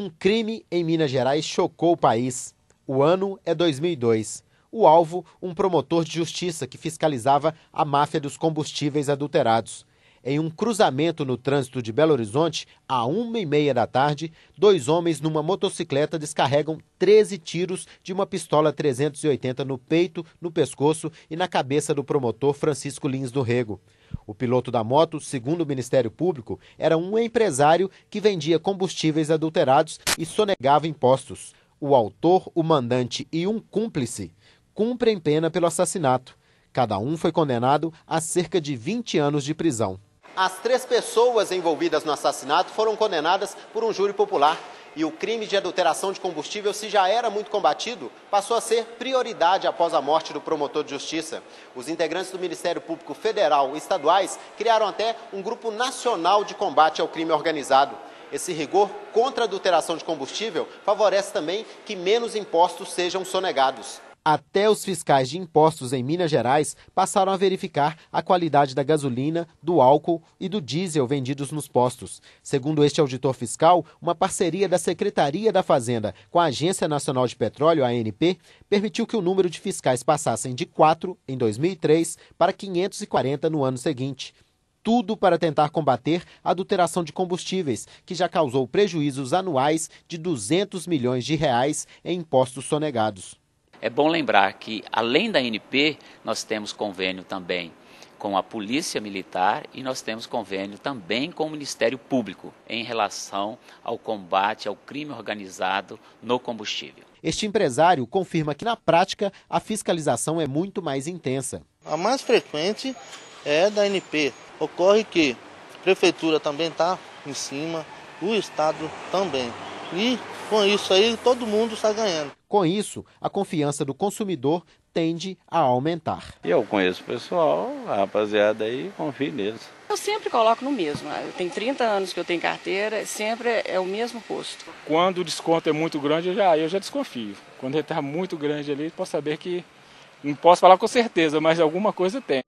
Um crime em Minas Gerais chocou o país. O ano é 2002. O alvo, um promotor de justiça que fiscalizava a máfia dos combustíveis adulterados. Em um cruzamento no trânsito de Belo Horizonte, à uma e meia da tarde, dois homens numa motocicleta descarregam 13 tiros de uma pistola 380 no peito, no pescoço e na cabeça do promotor Francisco Lins do Rego. O piloto da moto, segundo o Ministério Público, era um empresário que vendia combustíveis adulterados e sonegava impostos. O autor, o mandante e um cúmplice cumprem pena pelo assassinato. Cada um foi condenado a cerca de 20 anos de prisão as três pessoas envolvidas no assassinato foram condenadas por um júri popular. E o crime de adulteração de combustível, se já era muito combatido, passou a ser prioridade após a morte do promotor de justiça. Os integrantes do Ministério Público Federal e estaduais criaram até um grupo nacional de combate ao crime organizado. Esse rigor contra a adulteração de combustível favorece também que menos impostos sejam sonegados. Até os fiscais de impostos em Minas Gerais passaram a verificar a qualidade da gasolina, do álcool e do diesel vendidos nos postos. Segundo este auditor fiscal, uma parceria da Secretaria da Fazenda com a Agência Nacional de Petróleo, ANP, permitiu que o número de fiscais passassem de 4 em 2003 para 540 no ano seguinte tudo para tentar combater a adulteração de combustíveis, que já causou prejuízos anuais de 200 milhões de reais em impostos sonegados. É bom lembrar que, além da NP nós temos convênio também com a Polícia Militar e nós temos convênio também com o Ministério Público em relação ao combate ao crime organizado no combustível. Este empresário confirma que, na prática, a fiscalização é muito mais intensa. A mais frequente é da NP. Ocorre que a Prefeitura também está em cima, o Estado também. E com isso aí, todo mundo está ganhando. Com isso, a confiança do consumidor tende a aumentar. Eu conheço o pessoal, a rapaziada aí, confio neles. Eu sempre coloco no mesmo. Né? Eu tenho 30 anos que eu tenho carteira, sempre é o mesmo posto. Quando o desconto é muito grande, eu já, eu já desconfio. Quando ele está muito grande ali, posso saber que. Não posso falar com certeza, mas alguma coisa tem.